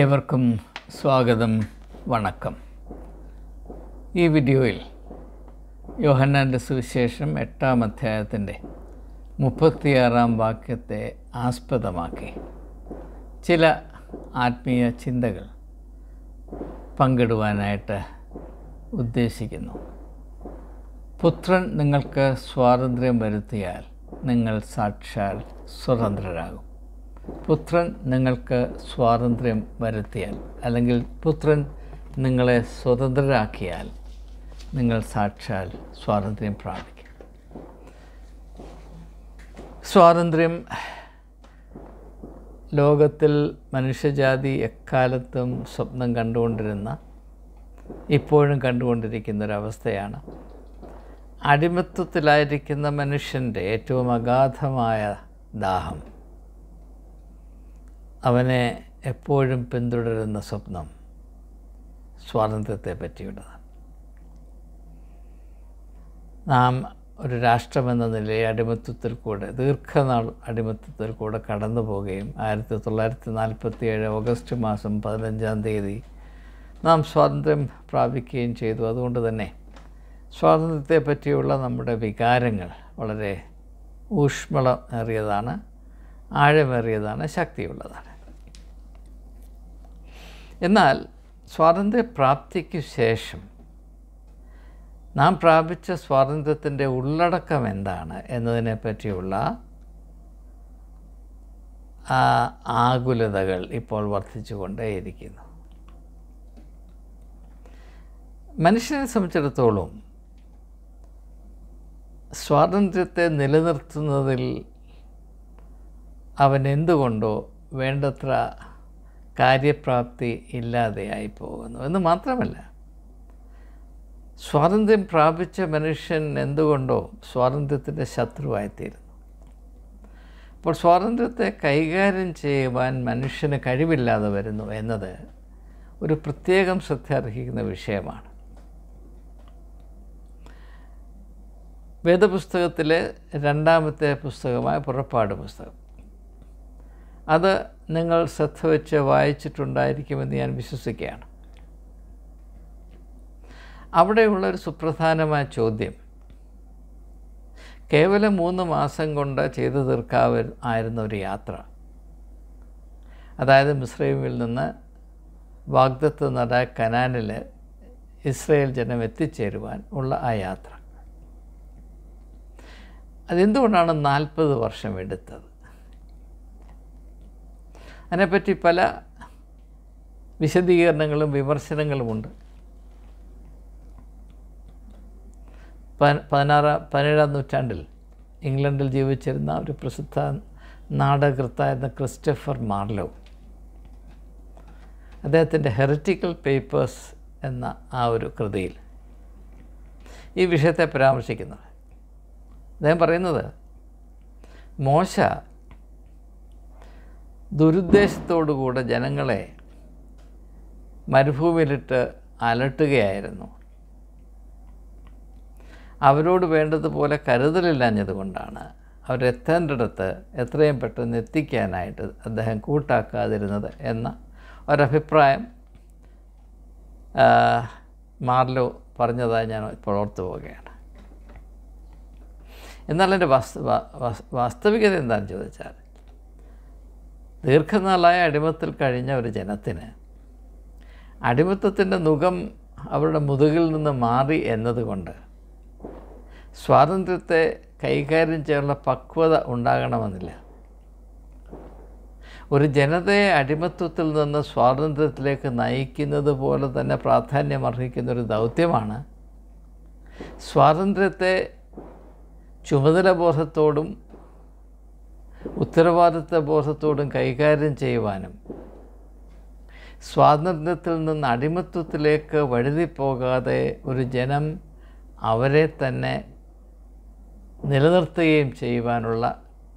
ഏവർക്കും സ്വാഗതം വണക്കം ഈ വീഡിയോയിൽ യോഹന്നാൻ്റെ സുവിശേഷം എട്ടാം അധ്യായത്തിൻ്റെ മുപ്പത്തിയാറാം വാക്യത്തെ ആസ്പദമാക്കി ചില ആത്മീയ ചിന്തകൾ പങ്കിടുവാനായിട്ട് ഉദ്ദേശിക്കുന്നു പുത്രൻ നിങ്ങൾക്ക് സ്വാതന്ത്ര്യം വരുത്തിയാൽ നിങ്ങൾ സാക്ഷാൽ സ്വതന്ത്രരാകും പുത്രൻ നിങ്ങൾക്ക് സ്വാതന്ത്ര്യം വരുത്തിയാൽ അല്ലെങ്കിൽ പുത്രൻ നിങ്ങളെ സ്വതന്ത്രരാക്കിയാൽ നിങ്ങൾ സാക്ഷാൽ സ്വാതന്ത്ര്യം പ്രാപിക്കും സ്വാതന്ത്ര്യം ലോകത്തിൽ മനുഷ്യജാതി എക്കാലത്തും സ്വപ്നം കണ്ടുകൊണ്ടിരുന്ന ഇപ്പോഴും കണ്ടുകൊണ്ടിരിക്കുന്ന ഒരവസ്ഥയാണ് അടിമത്വത്തിലായിരിക്കുന്ന മനുഷ്യൻ്റെ ഏറ്റവും അഗാധമായ ദാഹം അവനെ എപ്പോഴും പിന്തുടരുന്ന സ്വപ്നം സ്വാതന്ത്ര്യത്തെ പറ്റിയുള്ളതാണ് നാം ഒരു രാഷ്ട്രമെന്ന നിലയിൽ അടിമത്വത്തിൽ കൂടെ ദീർഘനാൾ അടിമത്വത്തിൽ കൂടെ കടന്നു പോവുകയും ആയിരത്തി തൊള്ളായിരത്തി നാൽപ്പത്തി ഏഴ് ഓഗസ്റ്റ് മാസം പതിനഞ്ചാം തീയതി നാം സ്വാതന്ത്ര്യം പ്രാപിക്കുകയും ചെയ്തു അതുകൊണ്ട് തന്നെ സ്വാതന്ത്ര്യത്തെ പറ്റിയുള്ള നമ്മുടെ വികാരങ്ങൾ വളരെ ഊഷ്മളമേറിയതാണ് ആഴമേറിയതാണ് ശക്തിയുള്ളതാണ് എന്നാൽ സ്വാതന്ത്ര്യപ്രാപ്തിക്ക് ശേഷം നാം പ്രാപിച്ച സ്വാതന്ത്ര്യത്തിൻ്റെ ഉള്ളടക്കം എന്താണ് എന്നതിനെ പറ്റിയുള്ള ആകുലതകൾ ഇപ്പോൾ വർദ്ധിച്ചുകൊണ്ടേയിരിക്കുന്നു മനുഷ്യനെ സംബന്ധിച്ചിടത്തോളം സ്വാതന്ത്ര്യത്തെ നിലനിർത്തുന്നതിൽ അവൻ എന്തുകൊണ്ടോ വേണ്ടത്ര കാര്യപ്രാപ്തി ഇല്ലാതെയായി പോകുന്നു എന്ന് മാത്രമല്ല സ്വാതന്ത്ര്യം പ്രാപിച്ച മനുഷ്യൻ എന്തുകൊണ്ടോ സ്വാതന്ത്ര്യത്തിൻ്റെ ശത്രുവായിത്തീരുന്നു അപ്പോൾ സ്വാതന്ത്ര്യത്തെ കൈകാര്യം ചെയ്യുവാൻ മനുഷ്യന് കഴിവില്ലാതെ വരുന്നു എന്നത് ഒരു പ്രത്യേകം ശ്രദ്ധ അർഹിക്കുന്ന വിഷയമാണ് വേദപുസ്തകത്തിലെ രണ്ടാമത്തെ പുസ്തകമായ പുറപ്പാട് പുസ്തകം അത് നിങ്ങൾ ശ്രദ്ധ വെച്ച് വായിച്ചിട്ടുണ്ടായിരിക്കുമെന്ന് ഞാൻ വിശ്വസിക്കുകയാണ് അവിടെയുള്ള ഒരു സുപ്രധാനമായ ചോദ്യം കേവലം മൂന്ന് മാസം കൊണ്ട് ചെയ്തു തീർക്കാവ ആയിരുന്ന ഒരു യാത്ര അതായത് മിസ്രൈമിൽ നിന്ന് വാഗ്ദത്ത് നട കനാനിൽ ഇസ്രയേൽ ജനം എത്തിച്ചേരുവാൻ ഉള്ള ആ യാത്ര അതെന്തുകൊണ്ടാണ് നാൽപ്പത് വർഷം എടുത്തത് അതിനെപ്പറ്റി പല വിശദീകരണങ്ങളും വിമർശനങ്ങളുമുണ്ട് പതിനാറാം പതിനേഴാം നൂറ്റാണ്ടിൽ ഇംഗ്ലണ്ടിൽ ജീവിച്ചിരുന്ന ഒരു പ്രസിദ്ധ നാടകൃത്തായിരുന്ന ക്രിസ്റ്റഫർ മാർലോ അദ്ദേഹത്തിൻ്റെ ഹെറിറ്റിക്കൽ പേപ്പേഴ്സ് എന്ന ആ ഒരു കൃതിയിൽ ഈ വിഷയത്തെ പരാമർശിക്കുന്നത് അദ്ദേഹം പറയുന്നത് മോശ ദുരുദ്ദേശത്തോടുകൂടെ ജനങ്ങളെ മരുഭൂമിയിലിട്ട് അലട്ടുകയായിരുന്നു അവരോട് വേണ്ടതുപോലെ കരുതലില്ലാഞ്ഞതുകൊണ്ടാണ് അവരെത്തേണ്ടടുത്ത് എത്രയും പെട്ടെന്ന് എത്തിക്കാനായിട്ട് അദ്ദേഹം കൂട്ടാക്കാതിരുന്നത് എന്ന ഒരഭിപ്രായം മാർലോ പറഞ്ഞതായി ഞാൻ ഇപ്പോൾ ഓർത്തു പോവുകയാണ് എന്നാൽ എൻ്റെ വാസ്തവികത എന്താണെന്ന് ചോദിച്ചാൽ ദീർഘനാളായ അടിമത്തിൽ കഴിഞ്ഞ ഒരു ജനത്തിന് അടിമത്തത്തിൻ്റെ മുഖം അവരുടെ മുതുകിൽ നിന്ന് മാറി എന്നതുകൊണ്ട് സ്വാതന്ത്ര്യത്തെ കൈകാര്യം ചെയ്യാനുള്ള പക്വത ഉണ്ടാകണമെന്നില്ല ഒരു ജനതയെ അടിമത്വത്തിൽ നിന്ന് സ്വാതന്ത്ര്യത്തിലേക്ക് നയിക്കുന്നത് പോലെ തന്നെ പ്രാധാന്യം അർഹിക്കുന്ന ഒരു ദൗത്യമാണ് സ്വാതന്ത്ര്യത്തെ ചുമതലബോധത്തോടും ഉത്തരവാദിത്വ ബോധത്തോടും കൈകാര്യം ചെയ്യുവാനും സ്വാതന്ത്ര്യത്തിൽ നിന്ന് അടിമത്വത്തിലേക്ക് വഴുതിപ്പോകാതെ ഒരു ജനം അവരെ തന്നെ നിലനിർത്തുകയും ചെയ്യുവാനുള്ള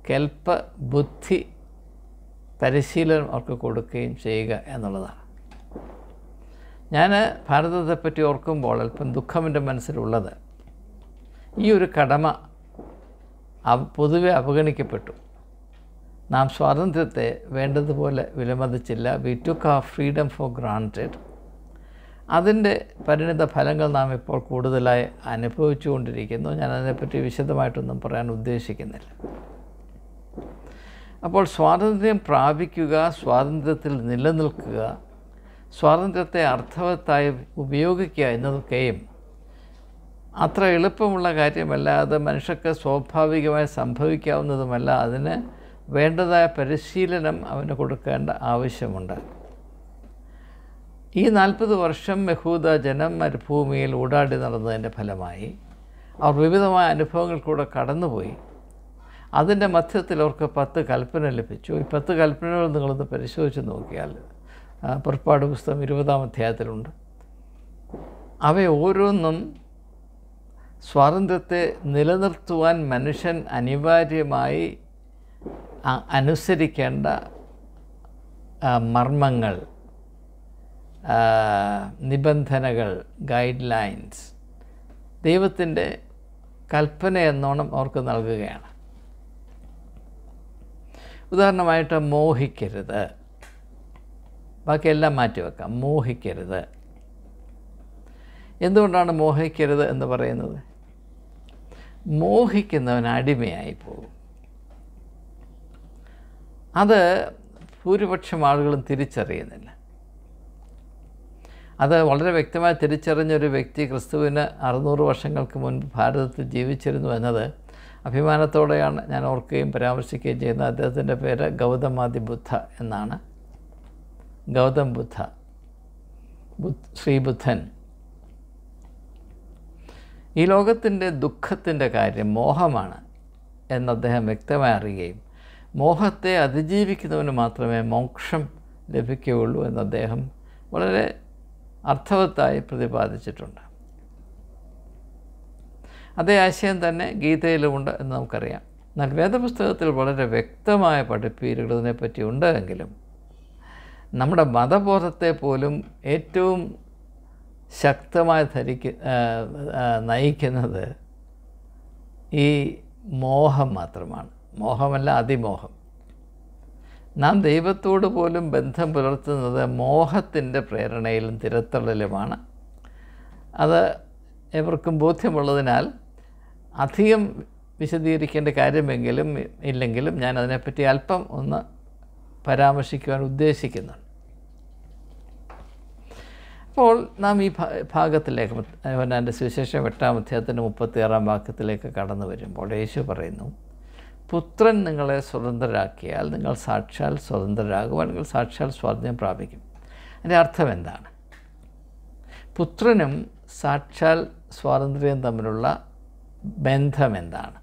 കൽപ്പ ബുദ്ധി പരിശീലനം അവർക്ക് കൊടുക്കുകയും ചെയ്യുക എന്നുള്ളതാണ് ഞാൻ ഭാരതത്തെപ്പറ്റി ഓർക്കുമ്പോൾ അല്പം ദുഃഖം എൻ്റെ മനസ്സിലുള്ളത് ഈ ഒരു കടമ പൊതുവെ അവഗണിക്കപ്പെട്ടു നാം സ്വാതന്ത്ര്യത്തെ വേണ്ടതുപോലെ വിലമതിച്ചില്ല we took a freedom for granted അതിൻ്റെ പരിണിത ഫലങ്ങൾ നാം ഇപ്പോൾ കൂടുതലായി അനുഭവിച്ചുകൊണ്ടിരിക്കുന്നു ഞാൻ അതിനെപ്പറ്റി വിശദമായിട്ടൊന്നും പറയാൻ ഉദ്ദേശിക്കുന്നില്ല അപ്പോൾ സ്വാതന്ത്ര്യം പ്രാപിക്കുക സ്വാതന്ത്ര്യത്തിൽ നിലനിൽക്കുക സ്വാതന്ത്ര്യത്തെ അർത്ഥവത്തായി ഉപയോഗിക്കുക എന്നതൊക്കെയും അത്ര എളുപ്പമുള്ള കാര്യമല്ല അത് മനുഷ്യർക്ക് സ്വാഭാവികമായി സംഭവിക്കാവുന്നതുമല്ല അതിന് വേണ്ടതായ പരിശീലനം അവന് കൊടുക്കേണ്ട ആവശ്യമുണ്ട് ഈ നാൽപ്പത് വർഷം യഹൂദ ജനം മരുഭൂമിയിൽ ഊടാടി നടന്നതിൻ്റെ ഫലമായി അവർ വിവിധമായ അനുഭവങ്ങൾ കൂടെ കടന്നുപോയി അതിൻ്റെ മധ്യത്തിൽ അവർക്ക് പത്ത് കൽപ്പന ലഭിച്ചു ഈ പത്ത് കൽപ്പനകൾ നിങ്ങളൊന്ന് പരിശോധിച്ച് നോക്കിയാൽ പുറപ്പാട് പുസ്തകം ഇരുപതാം അധ്യായത്തിലുണ്ട് അവ ഓരോന്നും സ്വാതന്ത്ര്യത്തെ നിലനിർത്തുവാൻ മനുഷ്യൻ അനിവാര്യമായി അനുസരിക്കേണ്ട മർമ്മങ്ങൾ നിബന്ധനകൾ ഗൈഡ് ലൈൻസ് ദൈവത്തിൻ്റെ കൽപ്പന എന്നോണം അവർക്ക് നൽകുകയാണ് ഉദാഹരണമായിട്ട് മോഹിക്കരുത് ബാക്കിയെല്ലാം മാറ്റിവെക്കാം മോഹിക്കരുത് എന്തുകൊണ്ടാണ് മോഹിക്കരുത് എന്ന് പറയുന്നത് മോഹിക്കുന്നവൻ അടിമയായി പോകും അത് ഭൂരിപക്ഷം ആളുകളും തിരിച്ചറിയുന്നില്ല അത് വളരെ വ്യക്തമായി തിരിച്ചറിഞ്ഞ ഒരു വ്യക്തി ക്രിസ്തുവിന് അറുന്നൂറ് വർഷങ്ങൾക്ക് മുൻപ് ഭാരതത്തിൽ ജീവിച്ചിരുന്നു എന്നത് അഭിമാനത്തോടെയാണ് ഞാൻ ഓർക്കുകയും പരാമർശിക്കുകയും ചെയ്യുന്നത് അദ്ദേഹത്തിൻ്റെ പേര് ഗൗതമാദി ബുദ്ധ എന്നാണ് ഗൗതം ബുദ്ധ ശ്രീബുദ്ധൻ ഈ ലോകത്തിൻ്റെ ദുഃഖത്തിൻ്റെ കാര്യം മോഹമാണ് എന്ന് അദ്ദേഹം വ്യക്തമായി അറിയുകയും മോഹത്തെ അതിജീവിക്കുന്നവന് മാത്രമേ മോക്ഷം ലഭിക്കുകയുള്ളൂ എന്ന് അദ്ദേഹം വളരെ അർത്ഥവത്തായി പ്രതിപാദിച്ചിട്ടുണ്ട് അതേ ആശയം തന്നെ ഗീതയിലുമുണ്ട് എന്ന് നമുക്കറിയാം എന്നാൽ വേദപുസ്തകത്തിൽ വളരെ വ്യക്തമായ പഠിപ്പീരുകൾ ഇതിനെപ്പറ്റി ഉണ്ടെങ്കിലും എങ്കിലും നമ്മുടെ മതബോധത്തെ പോലും ഏറ്റവും ശക്തമായി ധരിക്ക നയിക്കുന്നത് ഈ മോഹം മാത്രമാണ് മോഹമല്ല അതിമോഹം നാം ദൈവത്തോട് പോലും ബന്ധം പുലർത്തുന്നത് മോഹത്തിൻ്റെ പ്രേരണയിലും തിരത്തള്ളലുമാണ് അത് എവർക്കും ബോധ്യമുള്ളതിനാൽ അധികം വിശദീകരിക്കേണ്ട കാര്യമെങ്കിലും ഇല്ലെങ്കിലും ഞാൻ അതിനെപ്പറ്റി അല്പം ഒന്ന് പരാമർശിക്കുവാൻ ഉദ്ദേശിക്കുന്നു അപ്പോൾ നാം ഈ ഭാഗത്തിലേക്ക് അവനാൻ്റെ സുവിശേഷം എട്ടാം അധ്യായത്തിൻ്റെ മുപ്പത്തിയാറാം വാക്യത്തിലേക്ക് കടന്നു വരുമ്പോൾ യേശു പറയുന്നു പുത്രൻ നിങ്ങളെ സ്വതന്ത്രരാക്കിയാൽ നിങ്ങൾ സാക്ഷാൽ സ്വതന്ത്രരാകും അല്ലെങ്കിൽ സാക്ഷാൽ സ്വാതന്ത്ര്യം പ്രാപിക്കും അതിൻ്റെ അർത്ഥം എന്താണ് പുത്രനും സാക്ഷാൽ സ്വാതന്ത്ര്യം തമ്മിലുള്ള ബന്ധം എന്താണ്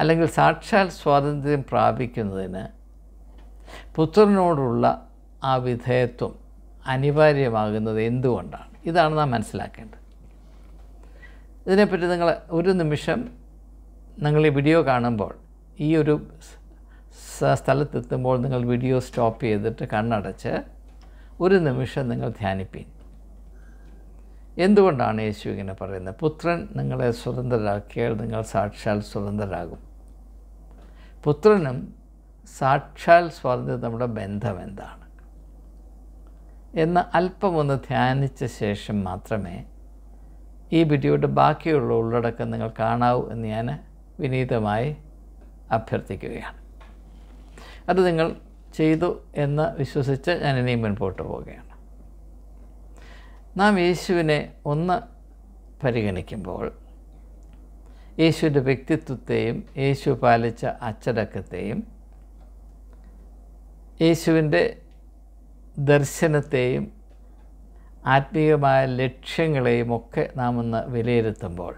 അല്ലെങ്കിൽ സാക്ഷാൽ സ്വാതന്ത്ര്യം പ്രാപിക്കുന്നതിന് പുത്രനോടുള്ള ആ വിധേയത്വം അനിവാര്യമാകുന്നത് എന്തുകൊണ്ടാണ് ഇതാണ് നാം മനസ്സിലാക്കേണ്ടത് ഇതിനെപ്പറ്റി നിങ്ങൾ ഒരു നിമിഷം നിങ്ങൾ ഈ വീഡിയോ കാണുമ്പോൾ ഈ ഒരു സ്ഥലത്തെത്തുമ്പോൾ നിങ്ങൾ വീഡിയോ സ്റ്റോപ്പ് ചെയ്തിട്ട് കണ്ണടച്ച് ഒരു നിമിഷം നിങ്ങൾ ധ്യാനിപ്പീൻ എന്തുകൊണ്ടാണ് യേശു ഇങ്ങനെ പറയുന്നത് പുത്രൻ നിങ്ങളെ സ്വതന്ത്രരാക്കിയാൽ നിങ്ങൾ സാക്ഷാൽ സ്വതന്ത്രരാകും പുത്രനും സാക്ഷാൽ സ്വാതന്ത്ര്യം നമ്മുടെ ബന്ധം എന്താണ് എന്ന് അല്പമൊന്ന് ധ്യാനിച്ച ശേഷം മാത്രമേ ഈ വീഡിയോയുടെ ബാക്കിയുള്ള ഉള്ളടക്കം നിങ്ങൾ കാണാവൂ എന്ന് ഞാൻ വിനീതമായി അഭ്യർത്ഥിക്കുകയാണ് അത് നിങ്ങൾ ചെയ്തു എന്ന് വിശ്വസിച്ച് ഞാൻ ഇനിയും മുൻപോട്ട് പോവുകയാണ് നാം യേശുവിനെ ഒന്ന് പരിഗണിക്കുമ്പോൾ യേശുവിൻ്റെ വ്യക്തിത്വത്തെയും യേശു പാലിച്ച അച്ചടക്കത്തെയും യേശുവിൻ്റെ ദർശനത്തെയും ആത്മീയമായ ലക്ഷ്യങ്ങളെയും ഒക്കെ നാം ഒന്ന് വിലയിരുത്തുമ്പോൾ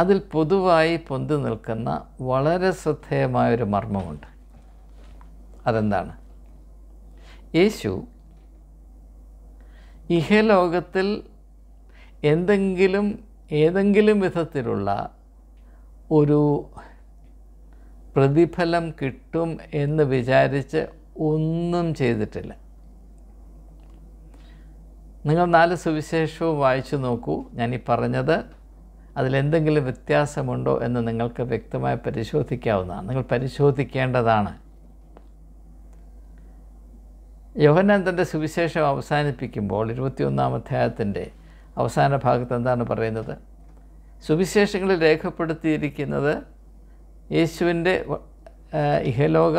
അതിൽ പൊതുവായി പൊന്തു നിൽക്കുന്ന വളരെ ശ്രദ്ധേയമായൊരു മർമ്മമുണ്ട് അതെന്താണ് യേശു ഇഹലോകത്തിൽ എന്തെങ്കിലും ഏതെങ്കിലും വിധത്തിലുള്ള ഒരു പ്രതിഫലം കിട്ടും എന്ന് വിചാരിച്ച് ഒന്നും ചെയ്തിട്ടില്ല നിങ്ങൾ നാല് സുവിശേഷവും വായിച്ചു നോക്കൂ ഞാനീ പറഞ്ഞത് അതിലെന്തെങ്കിലും വ്യത്യാസമുണ്ടോ എന്ന് നിങ്ങൾക്ക് വ്യക്തമായി പരിശോധിക്കാവുന്നതാണ് നിങ്ങൾ പരിശോധിക്കേണ്ടതാണ് യോഹന്നാന്തൻ്റെ സുവിശേഷം അവസാനിപ്പിക്കുമ്പോൾ ഇരുപത്തിയൊന്നാം അധ്യായത്തിൻ്റെ അവസാന ഭാഗത്ത് എന്താണ് പറയുന്നത് സുവിശേഷങ്ങളിൽ രേഖപ്പെടുത്തിയിരിക്കുന്നത് യേശുവിൻ്റെ ഇഹലോക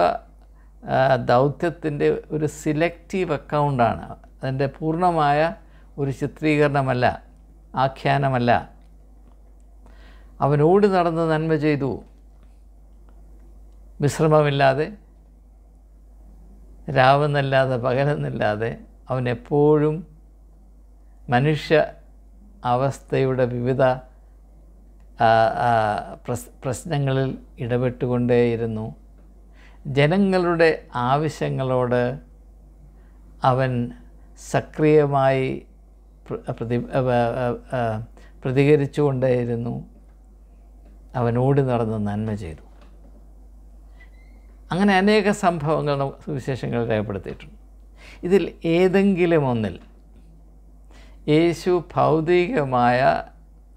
ദൗത്യത്തിൻ്റെ ഒരു സിലക്റ്റീവ് അക്കൗണ്ടാണ് അതിൻ്റെ പൂർണ്ണമായ ഒരു ചിത്രീകരണമല്ല ആഖ്യാനമല്ല അവൻ ഓടി നടന്ന് നന്മ ചെയ്തു വിശ്രമമില്ലാതെ രാവെന്നല്ലാതെ പകലെന്നല്ലാതെ അവൻ എപ്പോഴും മനുഷ്യ അവസ്ഥയുടെ വിവിധ പ്രശ്നങ്ങളിൽ ഇടപെട്ടുകൊണ്ടേയിരുന്നു ജനങ്ങളുടെ ആവശ്യങ്ങളോട് അവൻ സക്രിയമായി പ്രതി പ്രതികരിച്ചുകൊണ്ടേയിരുന്നു അവനോട് നടന്ന് നന്മ ചെയ്തു അങ്ങനെ അനേക സംഭവങ്ങൾ സുവിശേഷങ്ങൾ രേഖപ്പെടുത്തിയിട്ടുണ്ട് ഇതിൽ ഏതെങ്കിലും ഒന്നിൽ യേശു ഭൗതികമായ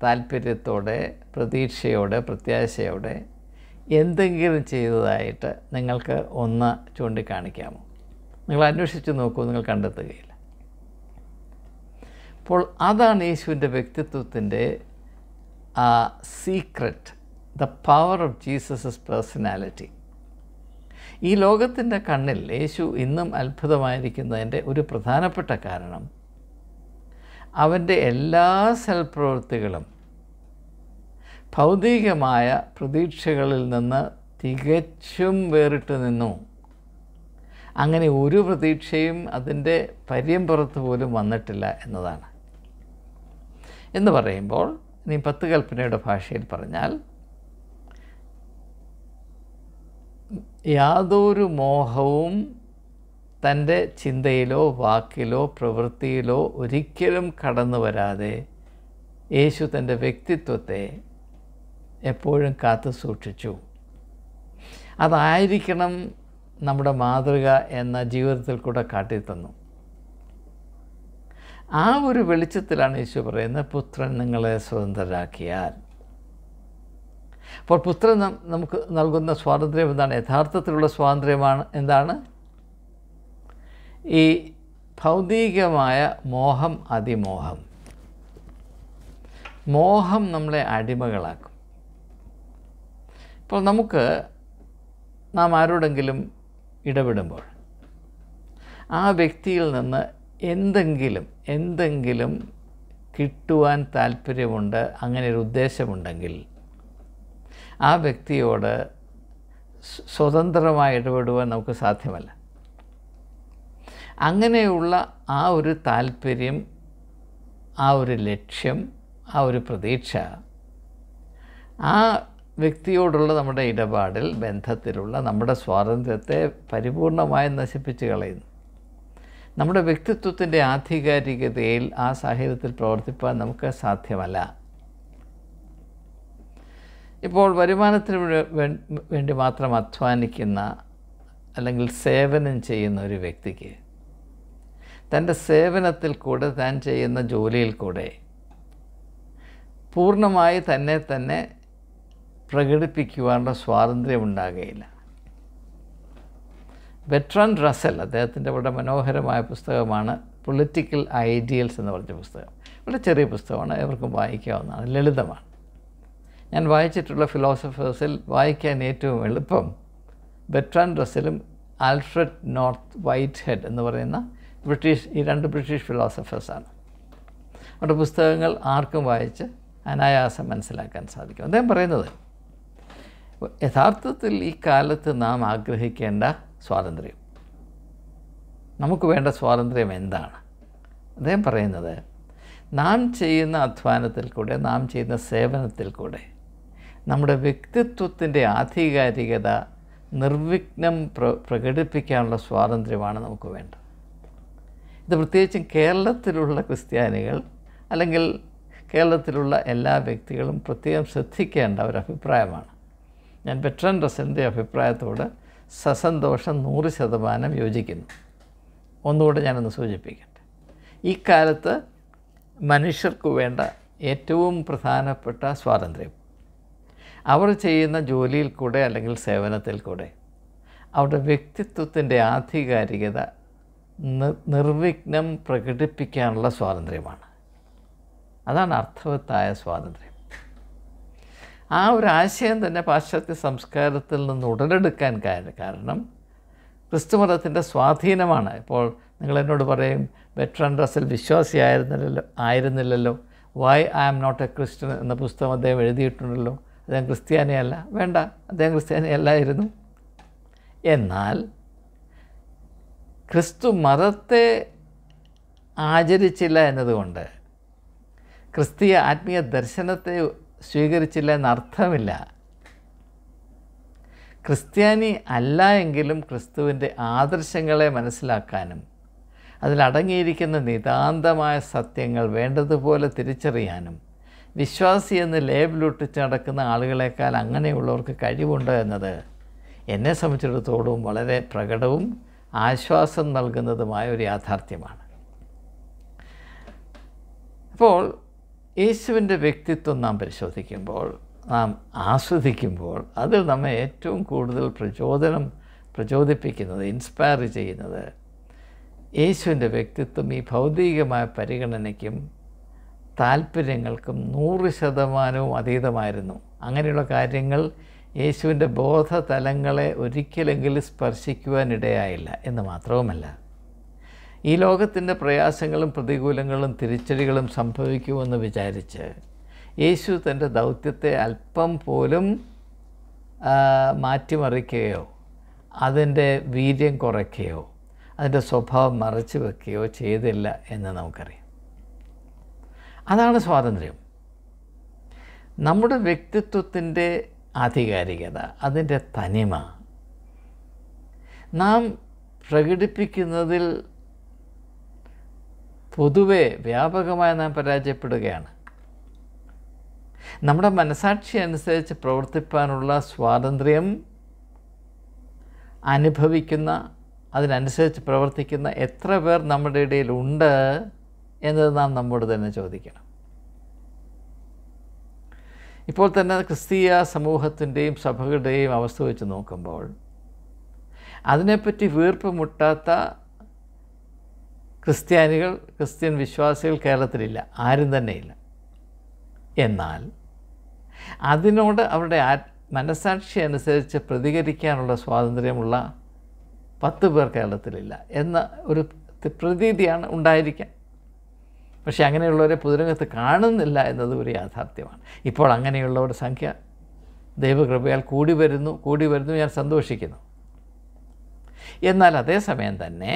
താല്പര്യത്തോടെ പ്രതീക്ഷയോടെ പ്രത്യാശയോടെ എന്തെങ്കിലും ചെയ്തതായിട്ട് നിങ്ങൾക്ക് ഒന്ന് ചൂണ്ടിക്കാണിക്കാമോ നിങ്ങൾ അന്വേഷിച്ച് നോക്കൂ നിങ്ങൾ കണ്ടെത്തുകയില്ല അപ്പോൾ അതാണ് യേശുവിൻ്റെ വ്യക്തിത്വത്തിൻ്റെ secret the power of Jesus personality ഈ ലോകത്തിൻ്റെ കണ്ണിൽ യേശു ഇന്നും അത്ഭുതമായിരിക്കുന്നതിൻ്റെ ഒരു പ്രധാനപ്പെട്ട കാരണം അവൻ്റെ എല്ലാ സൽപ്രവൃത്തികളും ഭൗതികമായ പ്രതീക്ഷകളിൽ നിന്ന് തികച്ചും വേറിട്ട് നിന്നു അങ്ങനെ ഒരു പ്രതീക്ഷയും അതിൻ്റെ പര്യമ്പുറത്ത് പോലും വന്നിട്ടില്ല എന്നതാണ് എന്ന് പറയുമ്പോൾ നീ പത്ത് കൽപ്പനയുടെ ഭാഷയിൽ പറഞ്ഞാൽ യാതൊരു മോഹവും തൻ്റെ ചിന്തയിലോ വാക്കിലോ പ്രവൃത്തിയിലോ ഒരിക്കലും കടന്നു വരാതെ യേശു തൻ്റെ വ്യക്തിത്വത്തെ എപ്പോഴും കാത്തു സൂക്ഷിച്ചു അതായിരിക്കണം നമ്മുടെ മാതൃക എന്ന ജീവിതത്തിൽ കൂടെ കാട്ടിത്തന്നു ആ ഒരു വെളിച്ചത്തിലാണ് യേശു പറയുന്നത് പുത്രൻ നിങ്ങളെ സ്വതന്ത്രരാക്കിയാൽ അപ്പോൾ പുത്രം നമുക്ക് നൽകുന്ന സ്വാതന്ത്ര്യം എന്താണ് യഥാർത്ഥത്തിലുള്ള സ്വാതന്ത്ര്യമാണ് എന്താണ് ഈ ഭൗതികമായ മോഹം അതിമോഹം മോഹം നമ്മളെ അടിമകളാക്കും ഇപ്പോൾ നമുക്ക് നാം ആരോടെങ്കിലും ഇടപെടുമ്പോൾ ആ വ്യക്തിയിൽ നിന്ന് എന്തെങ്കിലും എന്തെങ്കിലും കിട്ടുവാൻ താല്പര്യമുണ്ട് അങ്ങനെ ഒരു ഉദ്ദേശമുണ്ടെങ്കിൽ ആ വ്യക്തിയോട് സ്വതന്ത്രമായി ഇടപെടുവാൻ നമുക്ക് സാധ്യമല്ല അങ്ങനെയുള്ള ആ ഒരു താല്പര്യം ആ ഒരു ലക്ഷ്യം ആ ഒരു പ്രതീക്ഷ ആ വ്യക്തിയോടുള്ള നമ്മുടെ ഇടപാടിൽ ബന്ധത്തിലുള്ള നമ്മുടെ സ്വാതന്ത്ര്യത്തെ പരിപൂർണമായി നശിപ്പിച്ച് കളയുന്നു നമ്മുടെ വ്യക്തിത്വത്തിൻ്റെ ആധികാരികതയിൽ ആ സാഹചര്യത്തിൽ പ്രവർത്തിപ്പാൻ നമുക്ക് സാധ്യമല്ല ഇപ്പോൾ വരുമാനത്തിന് വേണ്ടി മാത്രം അധ്വാനിക്കുന്ന അല്ലെങ്കിൽ സേവനം ചെയ്യുന്ന ഒരു വ്യക്തിക്ക് തൻ്റെ സേവനത്തിൽ കൂടെ താൻ ചെയ്യുന്ന ജോലിയിൽ കൂടെ പൂർണ്ണമായി തന്നെ തന്നെ പ്രകടിപ്പിക്കുവാനുള്ള സ്വാതന്ത്ര്യം ഉണ്ടാകുകയില്ല ബെട്രൻ റസൽ അദ്ദേഹത്തിൻ്റെ വളരെ മനോഹരമായ പുസ്തകമാണ് പൊളിറ്റിക്കൽ ഐഡിയൽസ് എന്ന് പറഞ്ഞ പുസ്തകം വളരെ ചെറിയ പുസ്തകമാണ് എവർക്കും വായിക്കാവുന്നതാണ് ലളിതമാണ് ഞാൻ വായിച്ചിട്ടുള്ള ഫിലോസഫേഴ്സിൽ വായിക്കാൻ ഏറ്റവും എളുപ്പം ബെട്രാൻ റസലും ആൽഫ്രഡ് നോർത്ത് വൈറ്റ് ഹെഡ് എന്ന് പറയുന്ന ബ്രിട്ടീഷ് ഈ രണ്ട് ബ്രിട്ടീഷ് ഫിലോസഫേഴ്സാണ് അവരുടെ പുസ്തകങ്ങൾ ആർക്കും വായിച്ച് അനായാസം മനസ്സിലാക്കാൻ സാധിക്കും അദ്ദേഹം പറയുന്നത് യഥാർത്ഥത്തിൽ ഈ കാലത്ത് നാം ആഗ്രഹിക്കേണ്ട സ്വാതന്ത്ര്യം നമുക്ക് വേണ്ട സ്വാതന്ത്ര്യം എന്താണ് അദ്ദേഹം പറയുന്നത് നാം ചെയ്യുന്ന അധ്വാനത്തിൽ കൂടെ നാം ചെയ്യുന്ന സേവനത്തിൽ കൂടെ നമ്മുടെ വ്യക്തിത്വത്തിൻ്റെ ആധികാരികത നിർവിഘ്നം പ്ര പ്രകടിപ്പിക്കാനുള്ള സ്വാതന്ത്ര്യമാണ് നമുക്ക് വേണ്ടത് ഇത് പ്രത്യേകിച്ചും കേരളത്തിലുള്ള ക്രിസ്ത്യാനികൾ അല്ലെങ്കിൽ കേരളത്തിലുള്ള എല്ലാ വ്യക്തികളും പ്രത്യേകം ശ്രദ്ധിക്കേണ്ട ഒരു അഭിപ്രായമാണ് ഞാൻ വെറ്ററൻ റസിൻ്റെ അഭിപ്രായത്തോട് സസന്തോഷം നൂറ് ശതമാനം യോജിക്കുന്നു ഒന്നുകൂടെ ഞാനൊന്ന് സൂചിപ്പിക്കട്ടെ ഇക്കാലത്ത് മനുഷ്യർക്ക് വേണ്ട ഏറ്റവും പ്രധാനപ്പെട്ട സ്വാതന്ത്ര്യം അവർ ചെയ്യുന്ന ജോലിയിൽ കൂടെ അല്ലെങ്കിൽ സേവനത്തിൽ കൂടെ അവരുടെ വ്യക്തിത്വത്തിൻ്റെ ആധികാരികത നിർവിഘ്നം പ്രകടിപ്പിക്കാനുള്ള സ്വാതന്ത്ര്യമാണ് അതാണ് അർത്ഥവത്തായ സ്വാതന്ത്ര്യം ആ ഒരു ആശയം തന്നെ പാശ്ചാത്യ സംസ്കാരത്തിൽ നിന്ന് ഉടലെടുക്കാൻ കാരണം ക്രിസ്തുമതത്തിൻ്റെ സ്വാധീനമാണ് ഇപ്പോൾ നിങ്ങൾ എന്നോട് പറയും ബെട്രൻ റസൽ വിശ്വാസി ആയിരുന്നില്ലല്ലോ ആയിരുന്നില്ലല്ലോ why I am not a Christian എന്ന പുസ്തകം അദ്ദേഹം എഴുതിയിട്ടുണ്ടല്ലോ അദ്ദേഹം ക്രിസ്ത്യാനിയല്ല വേണ്ട അദ്ദേഹം ക്രിസ്ത്യാനിയല്ലായിരുന്നു എന്നാൽ ക്രിസ്തു മതത്തെ ആചരിച്ചില്ല എന്നതുകൊണ്ട് ക്രിസ്തീയ ആത്മീയ ദർശനത്തെ സ്വീകരിച്ചില്ല എന്നർത്ഥമില്ല ക്രിസ്ത്യാനി അല്ല എങ്കിലും ക്രിസ്തുവിൻ്റെ ആദർശങ്ങളെ മനസ്സിലാക്കാനും അതിലടങ്ങിയിരിക്കുന്ന നിതാന്തമായ സത്യങ്ങൾ വേണ്ടതുപോലെ തിരിച്ചറിയാനും വിശ്വാസി എന്ന് ലേബിലൊട്ടിച്ച് നടക്കുന്ന ആളുകളെക്കാൾ അങ്ങനെയുള്ളവർക്ക് കഴിവുണ്ട് എന്നത് എന്നെ സംബന്ധിച്ചിടത്തോളം വളരെ പ്രകടവും ആശ്വാസം നൽകുന്നതുമായ ഒരു യാഥാർത്ഥ്യമാണ് അപ്പോൾ യേശുവിൻ്റെ വ്യക്തിത്വം നാം പരിശോധിക്കുമ്പോൾ നാം ആസ്വദിക്കുമ്പോൾ അതിൽ നമ്മെ ഏറ്റവും കൂടുതൽ പ്രചോദനം പ്രചോദിപ്പിക്കുന്നത് ഇൻസ്പയർ ചെയ്യുന്നത് യേശുവിൻ്റെ വ്യക്തിത്വം ഈ ഭൗതികമായ പരിഗണനയ്ക്കും താല്പര്യങ്ങൾക്കും നൂറ് ശതമാനവും അതീതമായിരുന്നു അങ്ങനെയുള്ള കാര്യങ്ങൾ യേശുവിൻ്റെ ബോധതലങ്ങളെ ഒരിക്കലെങ്കിലും സ്പർശിക്കുവാനിടയായില്ല എന്ന് മാത്രവുമല്ല ഈ ലോകത്തിൻ്റെ പ്രയാസങ്ങളും പ്രതികൂലങ്ങളും തിരിച്ചടികളും സംഭവിക്കുമെന്ന് വിചാരിച്ച് യേശു തൻ്റെ ദൗത്യത്തെ അല്പം പോലും മാറ്റിമറിക്കുകയോ അതിൻ്റെ വീര്യം കുറയ്ക്കുകയോ അതിൻ്റെ സ്വഭാവം മറച്ചു വയ്ക്കുകയോ ചെയ്തില്ല എന്ന് നമുക്കറിയാം അതാണ് സ്വാതന്ത്ര്യം നമ്മുടെ വ്യക്തിത്വത്തിൻ്റെ ആധികാരികത അതിൻ്റെ തനിമ നാം പ്രകടിപ്പിക്കുന്നതിൽ പൊതുവെ വ്യാപകമായി നാം പരാജയപ്പെടുകയാണ് നമ്മുടെ മനസാക്ഷി അനുസരിച്ച് പ്രവർത്തിപ്പാനുള്ള സ്വാതന്ത്ര്യം അനുഭവിക്കുന്ന അതിനനുസരിച്ച് പ്രവർത്തിക്കുന്ന എത്ര പേർ നമ്മുടെ ഇടയിലുണ്ട് ഉണ്ട് എന്നത് നാം നമ്മോട് തന്നെ ചോദിക്കണം ഇപ്പോൾ തന്നെ ക്രിസ്തീയ സമൂഹത്തിൻ്റെയും സഭകളുടെയും അവസ്ഥ വെച്ച് നോക്കുമ്പോൾ അതിനെപ്പറ്റി വീർപ്പ് മുട്ടാത്ത ക്രിസ്ത്യാനികൾ ക്രിസ്ത്യൻ വിശ്വാസികൾ കേരളത്തിലില്ല ആരും തന്നെയില്ല എന്നാൽ അതിനോട് അവരുടെ ആ മനസാക്ഷി അനുസരിച്ച് പ്രതികരിക്കാനുള്ള സ്വാതന്ത്ര്യമുള്ള പത്ത് പേർ കേരളത്തിലില്ല എന്ന ഒരു പ്രതീതിയാണ് ഉണ്ടായിരിക്കാം പക്ഷേ അങ്ങനെയുള്ളവരെ പുതുരംഗത്ത് കാണുന്നില്ല എന്നത് ഒരു യാഥാർത്ഥ്യമാണ് ഇപ്പോൾ അങ്ങനെയുള്ളവരുടെ സംഖ്യ ദൈവകൃപയാൽ കൂടി വരുന്നു കൂടി വരുന്നു ഞാൻ സന്തോഷിക്കുന്നു എന്നാൽ അതേസമയം തന്നെ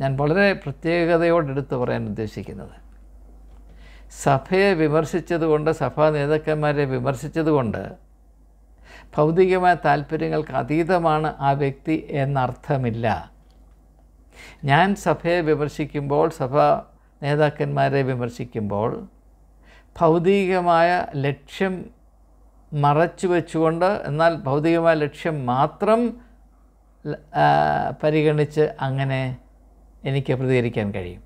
ഞാൻ വളരെ പ്രത്യേകതയോടെടുത്ത് പറയാൻ ഉദ്ദേശിക്കുന്നത് സഭയെ വിമർശിച്ചതുകൊണ്ട് സഭാ നേതാക്കന്മാരെ വിമർശിച്ചതുകൊണ്ട് ഭൗതികമായ താല്പര്യങ്ങൾക്ക് അതീതമാണ് ആ വ്യക്തി എന്നർത്ഥമില്ല ഞാൻ സഭയെ വിമർശിക്കുമ്പോൾ സഭ നേതാക്കന്മാരെ വിമർശിക്കുമ്പോൾ ഭൗതികമായ ലക്ഷ്യം മറച്ചു വെച്ചുകൊണ്ട് എന്നാൽ ഭൗതികമായ ലക്ഷ്യം മാത്രം പരിഗണിച്ച് അങ്ങനെ എനിക്ക് പ്രതികരിക്കാൻ കഴിയും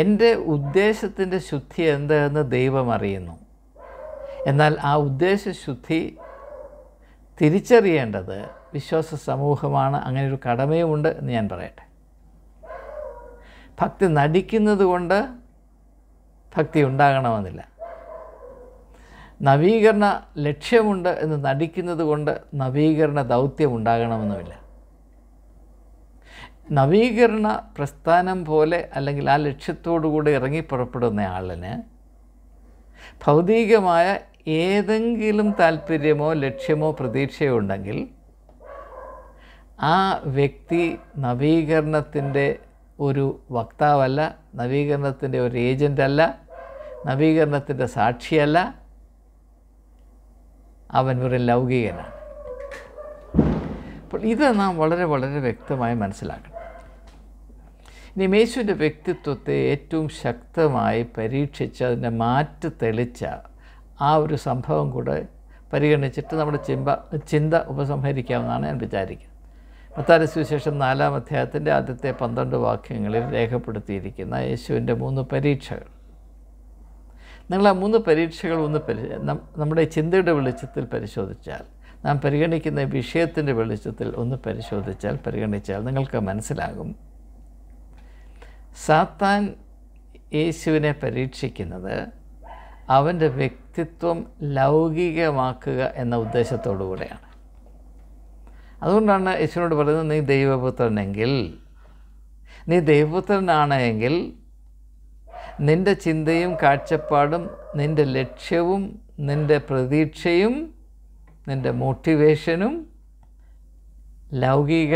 എൻ്റെ ഉദ്ദേശത്തിൻ്റെ ശുദ്ധി എന്താണെന്ന് ദൈവം അറിയുന്നു എന്നാൽ ആ ഉദ്ദേശശുദ്ധി തിരിച്ചറിയേണ്ടത് വിശ്വാസ സമൂഹമാണ് അങ്ങനെ ഒരു കടമയുമുണ്ട് എന്ന് ഞാൻ പറയട്ടെ ഭക്തി നടിക്കുന്നത് കൊണ്ട് ഭക്തി ഉണ്ടാകണമെന്നില്ല നവീകരണ ലക്ഷ്യമുണ്ട് എന്ന് നടിക്കുന്നത് കൊണ്ട് നവീകരണ ദൗത്യം ഉണ്ടാകണമെന്നുമില്ല നവീകരണ പ്രസ്ഥാനം പോലെ അല്ലെങ്കിൽ ആ ലക്ഷ്യത്തോടുകൂടി ഇറങ്ങി പുറപ്പെടുന്ന ആളിന് ഭൗതികമായ ഏതെങ്കിലും താല്പര്യമോ ലക്ഷ്യമോ പ്രതീക്ഷയോ ഉണ്ടെങ്കിൽ ആ വ്യക്തി നവീകരണത്തിൻ്റെ ഒരു വക്താവല്ല നവീകരണത്തിൻ്റെ ഒരു ഏജൻ്റ് അല്ല നവീകരണത്തിൻ്റെ സാക്ഷിയല്ല അവൻ ഒരു ലൗകികനാണ് അപ്പോൾ ഇത് നാം വളരെ വളരെ വ്യക്തമായി മനസ്സിലാക്കണം ഇനി മേശുവിൻ്റെ വ്യക്തിത്വത്തെ ഏറ്റവും ശക്തമായി പരീക്ഷിച്ച് അതിനെ മാറ്റ് തെളിച്ച ആ ഒരു സംഭവം കൂടെ പരിഗണിച്ചിട്ട് നമ്മുടെ ചിമ്പ ചിന്ത ഉപസംഹരിക്കാമെന്നാണ് ഞാൻ വിചാരിക്കുന്നത് മത്താര സുവിശേഷം നാലാം അധ്യായത്തിൻ്റെ ആദ്യത്തെ പന്ത്രണ്ട് വാക്യങ്ങളിൽ രേഖപ്പെടുത്തിയിരിക്കുന്ന യേശുവിൻ്റെ മൂന്ന് പരീക്ഷകൾ നിങ്ങൾ ആ മൂന്ന് പരീക്ഷകൾ ഒന്ന് പരി നമ്മുടെ ചിന്തയുടെ വെളിച്ചത്തിൽ പരിശോധിച്ചാൽ നാം പരിഗണിക്കുന്ന വിഷയത്തിൻ്റെ വെളിച്ചത്തിൽ ഒന്ന് പരിശോധിച്ചാൽ പരിഗണിച്ചാൽ നിങ്ങൾക്ക് മനസ്സിലാകും സാത്താൻ യേശുവിനെ പരീക്ഷിക്കുന്നത് അവൻ്റെ വ്യക്തിത്വം ലൗകികമാക്കുക എന്ന ഉദ്ദേശത്തോടു കൂടെയാണ് അതുകൊണ്ടാണ് യേശുവിനോട് പറയുന്നത് നീ ദൈവപുത്രനെങ്കിൽ നീ ദൈവപുത്രനാണെങ്കിൽ നിൻ്റെ ചിന്തയും കാഴ്ചപ്പാടും നിൻ്റെ ലക്ഷ്യവും നിൻ്റെ പ്രതീക്ഷയും നിൻ്റെ മോട്ടിവേഷനും ലൗകിക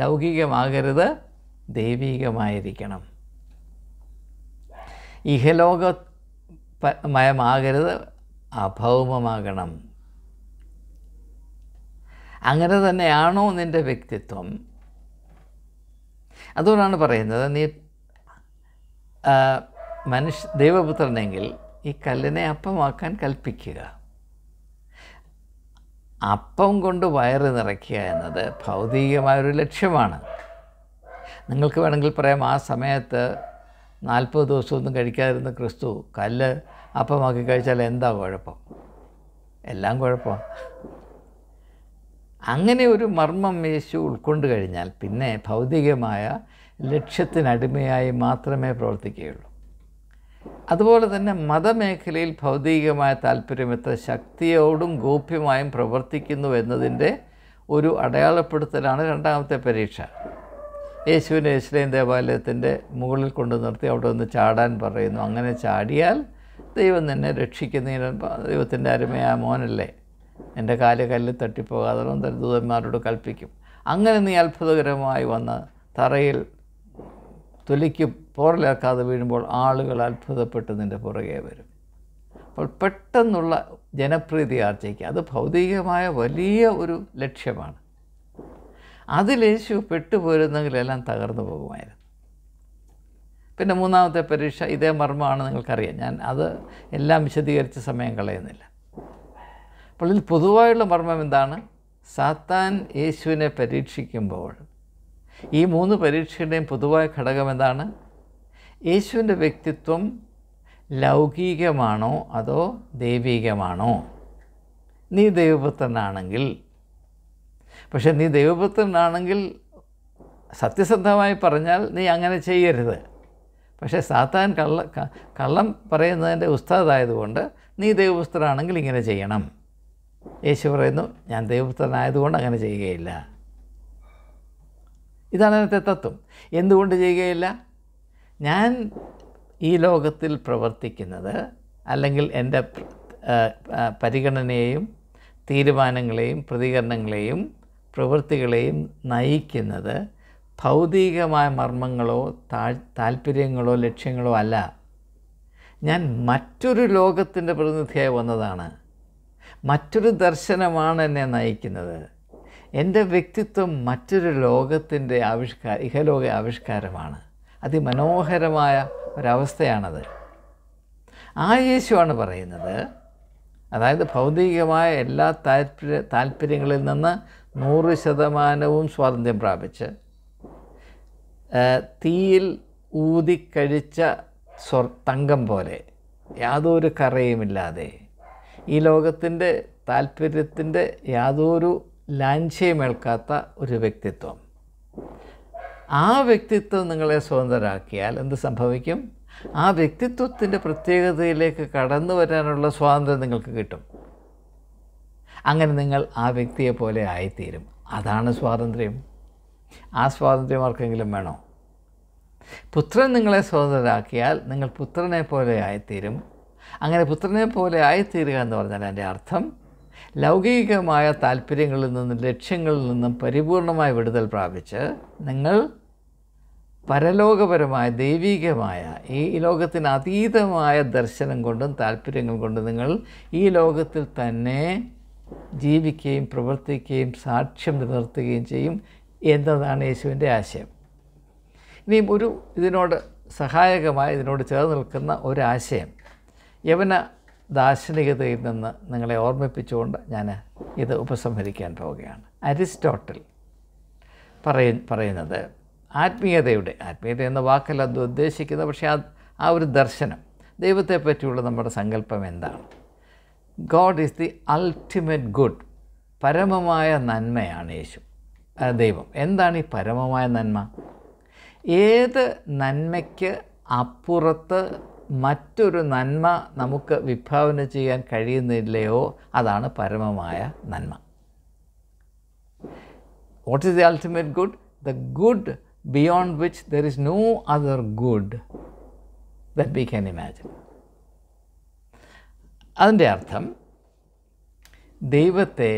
ലൗകികമാകരുത് ദൈവീകമായിരിക്കണം ഇഹലോക മയമാകരുത് അഭൗമമാകണം അങ്ങനെ തന്നെയാണോ നിൻ്റെ വ്യക്തിത്വം അതുകൊണ്ടാണ് പറയുന്നത് നീ മനുഷ്യ ദൈവപുത്രനെങ്കിൽ ഈ കല്ലിനെ അപ്പമാക്കാൻ കൽപ്പിക്കുക അപ്പം കൊണ്ട് വയറ് നിറയ്ക്കുക എന്നത് ഭൗതികമായൊരു ലക്ഷ്യമാണ് നിങ്ങൾക്ക് വേണമെങ്കിൽ പറയാം ആ സമയത്ത് നാൽപ്പത് ദിവസമൊന്നും കഴിക്കാതിരുന്ന ക്രിസ്തു കല്ല് അപ്പമാക്കി കഴിച്ചാൽ എന്താ കുഴപ്പം എല്ലാം കുഴപ്പമാണ് അങ്ങനെ ഒരു മർമ്മം യേശു ഉൾക്കൊണ്ട് കഴിഞ്ഞാൽ പിന്നെ ഭൗതികമായ ലക്ഷ്യത്തിനടിമയായി മാത്രമേ പ്രവർത്തിക്കുകയുള്ളൂ അതുപോലെ തന്നെ മതമേഖലയിൽ ഭൗതികമായ താല്പര്യം എത്ര ശക്തിയോടും ഗോപ്യമായും പ്രവർത്തിക്കുന്നു എന്നതിൻ്റെ ഒരു അടയാളപ്പെടുത്തലാണ് രണ്ടാമത്തെ പരീക്ഷ യേശുവിനെ യേശുലേം ദേവാലയത്തിൻ്റെ മുകളിൽ കൊണ്ട് നിർത്തി അവിടെ ഒന്ന് ചാടാൻ പറയുന്നു അങ്ങനെ ചാടിയാൽ ദൈവം തന്നെ രക്ഷിക്കുന്നതിന് ദൈവത്തിൻ്റെ അരുമയാ മോനല്ലേ എൻ്റെ കാല് കല്ലിൽ തട്ടിപ്പോകാതെ ദൂതന്മാരോട് കൽപ്പിക്കും അങ്ങനെ നീ അത്ഭുതകരമായി വന്ന് തറയിൽ തൊലിക്ക് പോറലേക്കാതെ വീഴുമ്പോൾ ആളുകൾ അത്ഭുതപ്പെട്ട് നിൻ്റെ പുറകെ വരും അപ്പോൾ പെട്ടെന്നുള്ള ജനപ്രീതി ആർജിക്കുക അത് ഭൗതികമായ വലിയ ഒരു ലക്ഷ്യമാണ് അതിൽ യേശു പെട്ടുപോരുന്നെങ്കിലെല്ലാം തകർന്നു പോകുമായിരുന്നു പിന്നെ മൂന്നാമത്തെ പരീക്ഷ ഇതേ മർമ്മമാണ് നിങ്ങൾക്കറിയാം ഞാൻ അത് എല്ലാം വിശദീകരിച്ച സമയം കളയുന്നില്ല അപ്പോൾ ഇതിൽ പൊതുവായുള്ള മർമ്മം എന്താണ് സാത്താൻ യേശുവിനെ പരീക്ഷിക്കുമ്പോൾ ഈ മൂന്ന് പരീക്ഷയുടെയും പൊതുവായ ഘടകം എന്താണ് യേശുവിൻ്റെ വ്യക്തിത്വം ലൗകികമാണോ അതോ ദൈവികമാണോ നീ ദൈവപുത്രനാണെങ്കിൽ പക്ഷെ നീ ദൈവപുത്രനാണെങ്കിൽ സത്യസന്ധമായി പറഞ്ഞാൽ നീ അങ്ങനെ ചെയ്യരുത് പക്ഷേ സാത്താൻ കള്ള കള്ളം പറയുന്നതിൻ്റെ ഉസ്താദായതുകൊണ്ട് നീ ദൈവപുത്രനാണെങ്കിൽ ഇങ്ങനെ ചെയ്യണം യേശു പറയുന്നു ഞാൻ ദൈവപുത്രനായതുകൊണ്ട് അങ്ങനെ ചെയ്യുകയില്ല ഇതാണ് അതിനകത്തെ തത്വം എന്തുകൊണ്ട് ചെയ്യുകയില്ല ഞാൻ ഈ ലോകത്തിൽ പ്രവർത്തിക്കുന്നത് അല്ലെങ്കിൽ എൻ്റെ പരിഗണനയെയും തീരുമാനങ്ങളെയും പ്രതികരണങ്ങളെയും പ്രവൃത്തികളെയും നയിക്കുന്നത് ഭൗതികമായ മർമ്മങ്ങളോ താ താല്പര്യങ്ങളോ ലക്ഷ്യങ്ങളോ അല്ല ഞാൻ മറ്റൊരു ലോകത്തിൻ്റെ പ്രതിനിധിയായി വന്നതാണ് മറ്റൊരു ദർശനമാണ് എന്നെ നയിക്കുന്നത് എൻ്റെ വ്യക്തിത്വം മറ്റൊരു ലോകത്തിൻ്റെ ആവിഷ്കാര ഇഹലോക ആവിഷ്കാരമാണ് അതിമനോഹരമായ ഒരവസ്ഥയാണത് ആ യേശുവാണ് പറയുന്നത് അതായത് ഭൗതികമായ എല്ലാ താല്പര്യ താല്പര്യങ്ങളിൽ നിന്ന് നൂറ് ശതമാനവും സ്വാതന്ത്ര്യം പ്രാപിച്ച് തീയിൽ ഊതിക്കഴിച്ച സ്വർ തങ്കം പോലെ യാതൊരു കറയുമില്ലാതെ ഈ ലോകത്തിൻ്റെ താല്പര്യത്തിൻ്റെ യാതൊരു ലാഞ്ചയമേൽക്കാത്ത ഒരു വ്യക്തിത്വം ആ വ്യക്തിത്വം നിങ്ങളെ സ്വതന്ത്രരാക്കിയാൽ എന്ത് സംഭവിക്കും ആ വ്യക്തിത്വത്തിൻ്റെ പ്രത്യേകതയിലേക്ക് കടന്നു വരാനുള്ള സ്വാതന്ത്ര്യം നിങ്ങൾക്ക് കിട്ടും അങ്ങനെ നിങ്ങൾ ആ വ്യക്തിയെ പോലെ ആയിത്തീരും അതാണ് സ്വാതന്ത്ര്യം ആ സ്വാതന്ത്ര്യം ആർക്കെങ്കിലും വേണോ പുത്രൻ നിങ്ങളെ സ്വതന്ത്രരാക്കിയാൽ നിങ്ങൾ പുത്രനെ പോലെ ആയിത്തീരും അങ്ങനെ പുത്രനെ പോലെ ആയിത്തീരുക എന്ന് പറഞ്ഞാൽ എൻ്റെ അർത്ഥം ലൗകികമായ താല്പര്യങ്ങളിൽ നിന്നും ലക്ഷ്യങ്ങളിൽ നിന്നും പരിപൂർണമായ വിടുതൽ പ്രാപിച്ച് നിങ്ങൾ പരലോകപരമായ ദൈവികമായ ഈ ലോകത്തിന് അതീതമായ ദർശനം കൊണ്ടും താല്പര്യങ്ങൾ കൊണ്ടും നിങ്ങൾ ഈ ലോകത്തിൽ തന്നെ ജീവിക്കുകയും പ്രവർത്തിക്കുകയും സാക്ഷ്യം നിലനിർത്തുകയും ചെയ്യും എന്നതാണ് യേശുവിൻ്റെ ആശയം ഇനിയും ഒരു ഇതിനോട് സഹായകമായി ഇതിനോട് ചേർന്ന് നിൽക്കുന്ന ഒരാശയം യവന ദാർശനികതയിൽ നിന്ന് നിങ്ങളെ ഓർമ്മിപ്പിച്ചുകൊണ്ട് ഞാൻ ഇത് ഉപസംഹരിക്കാൻ പോവുകയാണ് അരിസ്റ്റോട്ടിൽ പറയ പറയുന്നത് ആത്മീയതയുടെ ആത്മീയത എന്ന വാക്കല്ല അത് ഉദ്ദേശിക്കുന്നത് പക്ഷേ ആ ഒരു ദർശനം ദൈവത്തെ പറ്റിയുള്ള നമ്മുടെ സങ്കല്പം എന്താണ് God is the ultimate good പരമമായ നന്മയാണ് യേശു ദൈവം എന്താണ് ഈ പരമമായ നന്മ ഏത് നന്മയ്ക്ക് അപ്പുറത്ത് മറ്റൊരു നന്മ നമുക്ക് വിഭാവന ചെയ്യാൻ കഴിയുന്നില്ലയോ അതാണ് പരമമായ നന്മ what is the ultimate good the good beyond which there is no other good that we can imagine അതിൻ്റെ അർത്ഥം ദൈവത്തെ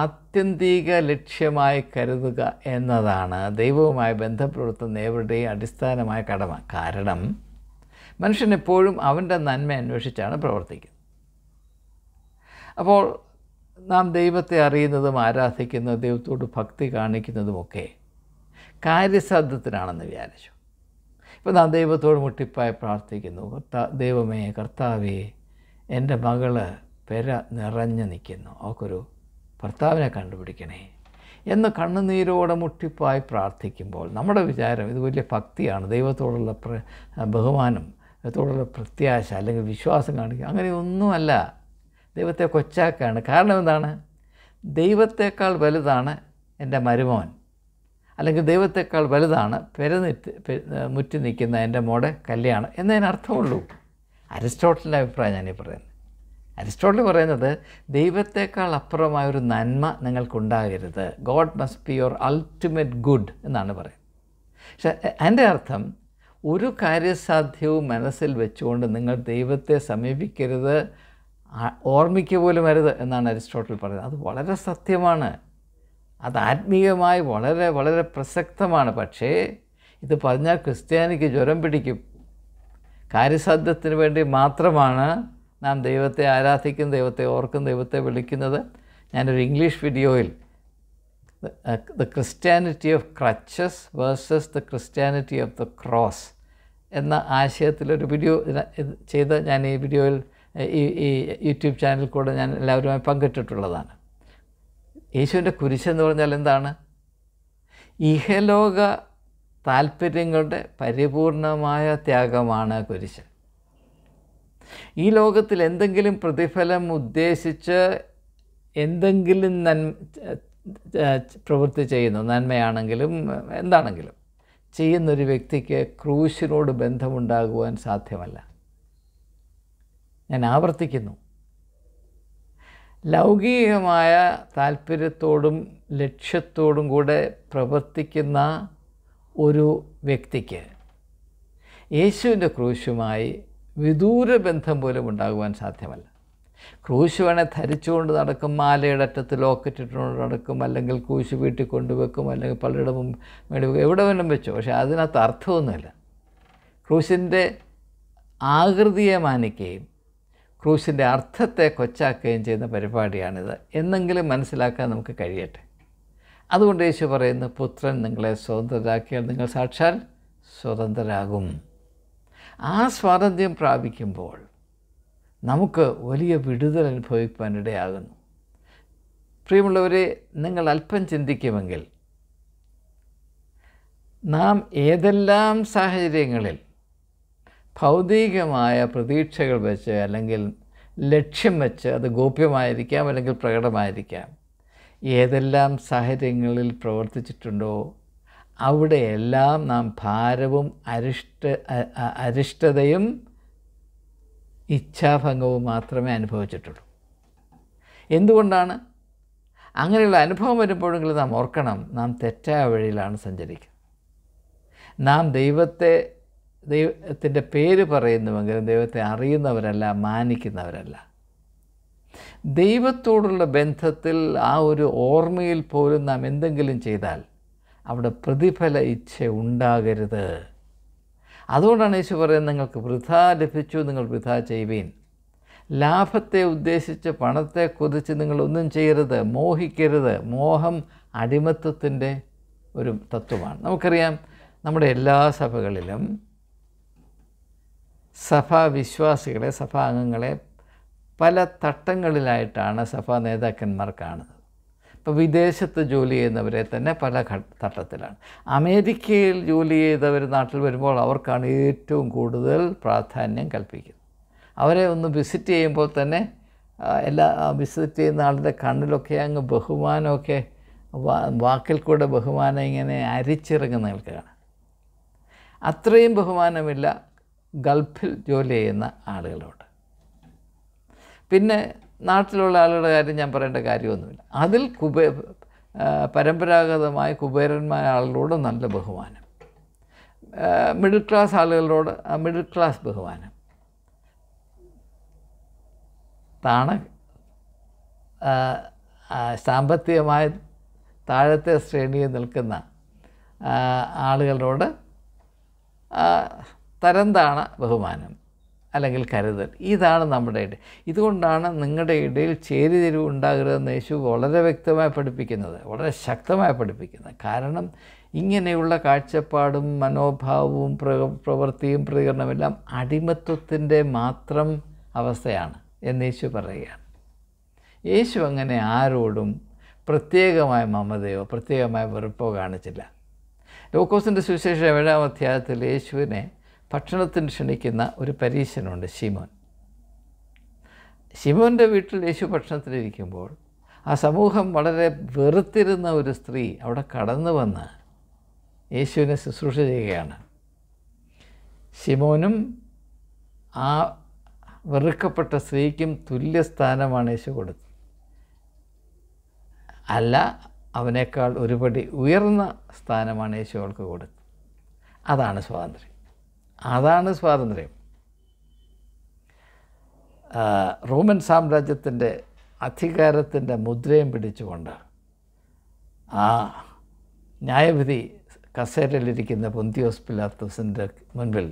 ആത്യന്തിക ലക്ഷ്യമായി കരുതുക എന്നതാണ് ദൈവവുമായി ബന്ധപ്പെടുത്തുന്ന ഏവരുടെയും അടിസ്ഥാനമായ കടമ കാരണം മനുഷ്യൻ എപ്പോഴും അവൻ്റെ നന്മ അന്വേഷിച്ചാണ് പ്രവർത്തിക്കുന്നത് അപ്പോൾ നാം ദൈവത്തെ അറിയുന്നതും ആരാധിക്കുന്നതും ദൈവത്തോട് ഭക്തി കാണിക്കുന്നതുമൊക്കെ കാര്യസാധ്യത്തിനാണെന്ന് വിചാരിച്ചു ഇപ്പോൾ നാം ദൈവത്തോട് മുട്ടിപ്പായി പ്രാർത്ഥിക്കുന്നു കർത്താ ദൈവമേ കർത്താവേ എൻ്റെ മകള് പെര നിറഞ്ഞു നിൽക്കുന്നു അവർക്കൊരു ഭർത്താവിനെ കണ്ടുപിടിക്കണേ എന്ന് കണ്ണുനീരോടെ മുട്ടിപ്പായി പ്രാർത്ഥിക്കുമ്പോൾ നമ്മുടെ വിചാരം ഇത് വലിയ ഭക്തിയാണ് ദൈവത്തോടുള്ള ബഹുമാനം ദൈവത്തോടുള്ള പ്രത്യാശ അല്ലെങ്കിൽ വിശ്വാസം കാണിക്കുക അങ്ങനെ ഒന്നുമല്ല ദൈവത്തെ കൊച്ചാക്കാണ് കാരണം എന്താണ് ദൈവത്തേക്കാൾ വലുതാണ് എൻ്റെ മരുമോൻ അല്ലെങ്കിൽ ദൈവത്തേക്കാൾ വലുതാണ് പെരനിറ്റ് മുറ്റി നിൽക്കുന്ന എൻ്റെ മോടെ കല്യാണം എന്നതിനർത്ഥമുള്ളൂ അരിസ്റ്റോട്ടലിൻ്റെ അഭിപ്രായം ഞാനീ പറയുന്നത് അരിസ്റ്റോട്ടിൽ പറയുന്നത് ദൈവത്തേക്കാൾ അപ്പുറമായ ഒരു നന്മ നിങ്ങൾക്കുണ്ടാകരുത് God must be your ultimate good എന്നാണ് പറയുന്നത് പക്ഷേ എൻ്റെ അർത്ഥം ഒരു കാര്യസാധ്യവും മനസ്സിൽ വെച്ചുകൊണ്ട് നിങ്ങൾ ദൈവത്തെ സമീപിക്കരുത് ഓർമ്മിക്കുക പോലും വരുത് എന്നാണ് അരിസ്റ്റോട്ടിൽ പറയുന്നത് അത് വളരെ സത്യമാണ് അത് ആത്മീയമായി വളരെ വളരെ പ്രസക്തമാണ് പക്ഷേ ഇത് പറഞ്ഞാൽ ക്രിസ്ത്യാനിക്ക് ജ്വരം പിടിക്കും കാര്യസാധ്യത്തിന് വേണ്ടി മാത്രമാണ് നാം ദൈവത്തെ ആരാധിക്കും ദൈവത്തെ ഓർക്കും ദൈവത്തെ വിളിക്കുന്നത് ഞാനൊരു ഇംഗ്ലീഷ് വീഡിയോയിൽ the, Christianity uh, of Christianity of crutches versus the Christianity of the cross എന്ന ആശയത്തിലൊരു വീഡിയോ ചെയ്ത് ഞാൻ ഈ വീഡിയോയിൽ ഈ ഈ യൂട്യൂബ് ചാനലിൽ കൂടെ ഞാൻ എല്ലാവരുമായി പങ്കിട്ടിട്ടുള്ളതാണ് യേശുവിൻ്റെ കുരിശെന്ന് പറഞ്ഞാൽ എന്താണ് ഇഹലോക താല്പര്യങ്ങളുടെ പരിപൂർണമായ ത്യാഗമാണ് കുരിശ് ഈ ലോകത്തിൽ എന്തെങ്കിലും പ്രതിഫലം ഉദ്ദേശിച്ച് എന്തെങ്കിലും നന്മ പ്രവൃത്തി ചെയ്യുന്നു നന്മയാണെങ്കിലും എന്താണെങ്കിലും ചെയ്യുന്നൊരു വ്യക്തിക്ക് ക്രൂശിനോട് ബന്ധമുണ്ടാകുവാൻ സാധ്യമല്ല ഞാൻ ആവർത്തിക്കുന്നു ലൗകികമായ താല്പര്യത്തോടും ലക്ഷ്യത്തോടും കൂടെ പ്രവർത്തിക്കുന്ന ഒരു വ്യക്തിക്ക് യേശുവിൻ്റെ ക്രൂശുമായി വിദൂര ബന്ധം പോലും ഉണ്ടാകുവാൻ സാധ്യമല്ല ക്രൂശുവനെ ധരിച്ചുകൊണ്ട് നടക്കും മാലയുടെ അറ്റത്ത് ലോക്കറ്റിട്ടുകൊണ്ട് നടക്കും അല്ലെങ്കിൽ കൂശ് വീട്ടിൽ കൊണ്ടുവെക്കും അല്ലെങ്കിൽ മുമ്പ് മേടി എവിടെ വല്ലതും വെച്ചു പക്ഷേ അതിനകത്ത് അർത്ഥമൊന്നുമില്ല ക്രൂശിൻ്റെ ആകൃതിയെ മാനിക്കുകയും ക്രൂശിൻ്റെ അർത്ഥത്തെ കൊച്ചാക്കുകയും ചെയ്യുന്ന പരിപാടിയാണിത് എന്നെങ്കിലും മനസ്സിലാക്കാൻ നമുക്ക് കഴിയട്ടെ അതുകൊണ്ട് യേശു പറയുന്നു പുത്രൻ നിങ്ങളെ സ്വതന്ത്രരാക്കിയാൽ നിങ്ങൾ സാക്ഷാൽ സ്വതന്ത്രരാകും ആ സ്വാതന്ത്ര്യം പ്രാപിക്കുമ്പോൾ നമുക്ക് വലിയ വിടുതൽ അനുഭവിക്കാനിടയാകുന്നു പ്രിയമുള്ളവരെ നിങ്ങൾ അല്പം ചിന്തിക്കുമെങ്കിൽ നാം ഏതെല്ലാം സാഹചര്യങ്ങളിൽ ഭൗതികമായ പ്രതീക്ഷകൾ വെച്ച് അല്ലെങ്കിൽ ലക്ഷ്യം വെച്ച് അത് ഗോപ്യമായിരിക്കാം അല്ലെങ്കിൽ പ്രകടമായിരിക്കാം ഏതെല്ലാം സാഹചര്യങ്ങളിൽ പ്രവർത്തിച്ചിട്ടുണ്ടോ അവിടെയെല്ലാം നാം ഭാരവും അരിഷ്ട അരിഷ്ടതയും ഇച്ഛാഭംഗവും മാത്രമേ അനുഭവിച്ചിട്ടുള്ളൂ എന്തുകൊണ്ടാണ് അങ്ങനെയുള്ള അനുഭവം വരുമ്പോഴെങ്കിലും നാം ഓർക്കണം നാം തെറ്റായ വഴിയിലാണ് സഞ്ചരിക്കുന്നത് നാം ദൈവത്തെ ദൈവത്തിൻ്റെ പേര് പറയുന്നുവെങ്കിലും ദൈവത്തെ അറിയുന്നവരല്ല മാനിക്കുന്നവരല്ല ദൈവത്തോടുള്ള ബന്ധത്തിൽ ആ ഒരു ഓർമ്മയിൽ പോലും നാം എന്തെങ്കിലും ചെയ്താൽ അവിടെ പ്രതിഫല ഇച്ഛ ഉണ്ടാകരുത് അതുകൊണ്ടാണ് യേശു പറയുന്നത് നിങ്ങൾക്ക് വൃഥ ലഭിച്ചു നിങ്ങൾ വൃഥ ചെയ്യുവീൻ ലാഭത്തെ ഉദ്ദേശിച്ച് പണത്തെ കൊതിച്ച് നിങ്ങളൊന്നും ചെയ്യരുത് മോഹിക്കരുത് മോഹം അടിമത്വത്തിൻ്റെ ഒരു തത്വമാണ് നമുക്കറിയാം നമ്മുടെ എല്ലാ സഭകളിലും സഭാ വിശ്വാസികളെ സഭാ അംഗങ്ങളെ പല തട്ടങ്ങളിലായിട്ടാണ് സഭാ നേതാക്കന്മാർ കാണുന്നത് ഇപ്പോൾ വിദേശത്ത് ജോലി ചെയ്യുന്നവരെ തന്നെ പല ഘട്ടത്തിലാണ് അമേരിക്കയിൽ ജോലി ചെയ്തവർ നാട്ടിൽ വരുമ്പോൾ അവർക്കാണ് ഏറ്റവും കൂടുതൽ പ്രാധാന്യം കൽപ്പിക്കുന്നത് അവരെ ഒന്ന് വിസിറ്റ് ചെയ്യുമ്പോൾ തന്നെ എല്ലാ വിസിറ്റ് ചെയ്യുന്ന ആളുടെ കണ്ണിലൊക്കെ അങ്ങ് ബഹുമാനമൊക്കെ വാക്കിൽ കൂടെ ബഹുമാനം ഇങ്ങനെ അരിച്ചിറങ്ങി നിൽക്കുകയാണ് അത്രയും ബഹുമാനമില്ല ഗൾഫിൽ ജോലി ചെയ്യുന്ന ആളുകളോട് പിന്നെ നാട്ടിലുള്ള ആളുകളുടെ കാര്യം ഞാൻ പറയേണ്ട കാര്യമൊന്നുമില്ല അതിൽ കുബേ പരമ്പരാഗതമായ കുബേരന്മാരായ ആളുകളോട് നല്ല ബഹുമാനം മിഡിൽ ക്ലാസ് ആളുകളോട് മിഡിൽ ക്ലാസ് ബഹുമാനം താണ സാമ്പത്തികമായ താഴത്തെ ശ്രേണിയിൽ നിൽക്കുന്ന ആളുകളോട് തരം താണ ബഹുമാനം അല്ലെങ്കിൽ കരുതൽ ഇതാണ് നമ്മുടെ ഇടയിൽ ഇതുകൊണ്ടാണ് നിങ്ങളുടെ ഇടയിൽ ചേരിതിരിവ് ഉണ്ടാകരുതെന്ന് യേശു വളരെ വ്യക്തമായി പഠിപ്പിക്കുന്നത് വളരെ ശക്തമായി പഠിപ്പിക്കുന്നത് കാരണം ഇങ്ങനെയുള്ള കാഴ്ചപ്പാടും മനോഭാവവും പ്രവൃത്തിയും പ്രതികരണമെല്ലാം അടിമത്വത്തിൻ്റെ മാത്രം അവസ്ഥയാണ് എന്ന് യേശു പറയുകയാണ് യേശു അങ്ങനെ ആരോടും പ്രത്യേകമായ മമതയോ പ്രത്യേകമായ വെറുപ്പോ കാണിച്ചില്ല ലോക്കോസിൻ്റെ സുവിശേഷം ഏഴാം അധ്യായത്തിൽ യേശുവിനെ ഭക്ഷണത്തിന് ക്ഷണിക്കുന്ന ഒരു പരീശനുണ്ട് ശിമോൻ ശിമോൻ്റെ വീട്ടിൽ യേശു ഭക്ഷണത്തിലിരിക്കുമ്പോൾ ആ സമൂഹം വളരെ വെറുത്തിരുന്ന ഒരു സ്ത്രീ അവിടെ കടന്നു വന്ന് യേശുവിനെ ശുശ്രൂഷ ചെയ്യുകയാണ് ശിമോനും ആ വെറുക്കപ്പെട്ട സ്ത്രീക്കും തുല്യ സ്ഥാനമാണ് യേശു കൊടുത്തത് അല്ല അവനേക്കാൾ ഒരുപടി ഉയർന്ന സ്ഥാനമാണ് യേശു അവൾക്ക് കൊടുത്തത് അതാണ് സ്വാതന്ത്ര്യം അതാണ് സ്വാതന്ത്ര്യം റോമൻ സാമ്രാജ്യത്തിൻ്റെ അധികാരത്തിൻ്റെ മുദ്രയും പിടിച്ചുകൊണ്ട് ആ ന്യായവിധി കസേരയിലിരിക്കുന്ന പൊന്തിയോസ് പിലാത്തോസിൻ്റെ മുൻപിൽ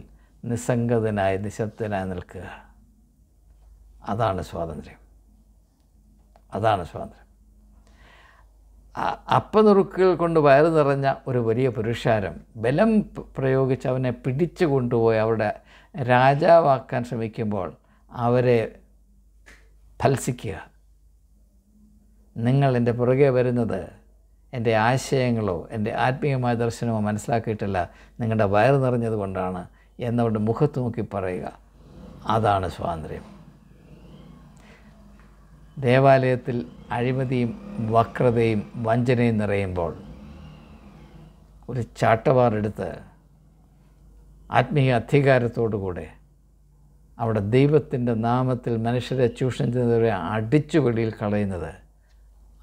നിസ്സംഗതനായി നിശബ്ദനായി നിൽക്കുക അതാണ് സ്വാതന്ത്ര്യം അതാണ് സ്വാതന്ത്ര്യം അപ്പനുറുക്കുകൾ കൊണ്ട് വയറ് നിറഞ്ഞ ഒരു വലിയ പുരുഷാരം ബലം പ്രയോഗിച്ച് അവനെ പിടിച്ചു കൊണ്ടുപോയി അവരുടെ രാജാവാക്കാൻ ശ്രമിക്കുമ്പോൾ അവരെ ഭത്സിക്കുക നിങ്ങൾ എൻ്റെ പുറകെ വരുന്നത് എൻ്റെ ആശയങ്ങളോ എൻ്റെ ആത്മീയമായ ദർശനമോ മനസ്സിലാക്കിയിട്ടില്ല നിങ്ങളുടെ വയറ് നിറഞ്ഞത് കൊണ്ടാണ് എന്നവരുടെ മുഖത്ത് നോക്കി പറയുക അതാണ് സ്വാതന്ത്ര്യം ദേവാലയത്തിൽ അഴിമതിയും വക്രതയും വഞ്ചനയും നിറയുമ്പോൾ ഒരു ചാട്ടവാറെടുത്ത് ആത്മീയ അധികാരത്തോടുകൂടെ അവിടെ ദൈവത്തിൻ്റെ നാമത്തിൽ മനുഷ്യരെ ചൂഷണം ചെയ്യുന്നവരെ അടിച്ചു വെളിയിൽ കളയുന്നത്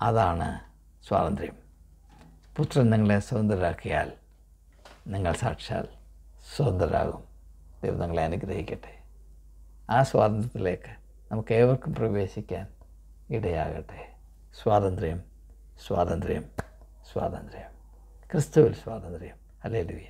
അതാണ് സ്വാതന്ത്ര്യം പുത്രൻ നിങ്ങളെ സ്വതന്ത്രരാക്കിയാൽ നിങ്ങൾ സാക്ഷാൽ സ്വതന്ത്രരാകും ദൈവം നിങ്ങളെ അനുഗ്രഹിക്കട്ടെ ആ സ്വാതന്ത്ര്യത്തിലേക്ക് നമുക്ക് ഏവർക്കും പ്രവേശിക്കാൻ ഇടയാകട്ടെ സ്വാതന്ത്ര്യം സ്വാതന്ത്ര്യം സ്വാതന്ത്ര്യം ക്രിസ്തുവിൽ സ്വാതന്ത്ര്യം അല്ലേ ലുയ്യ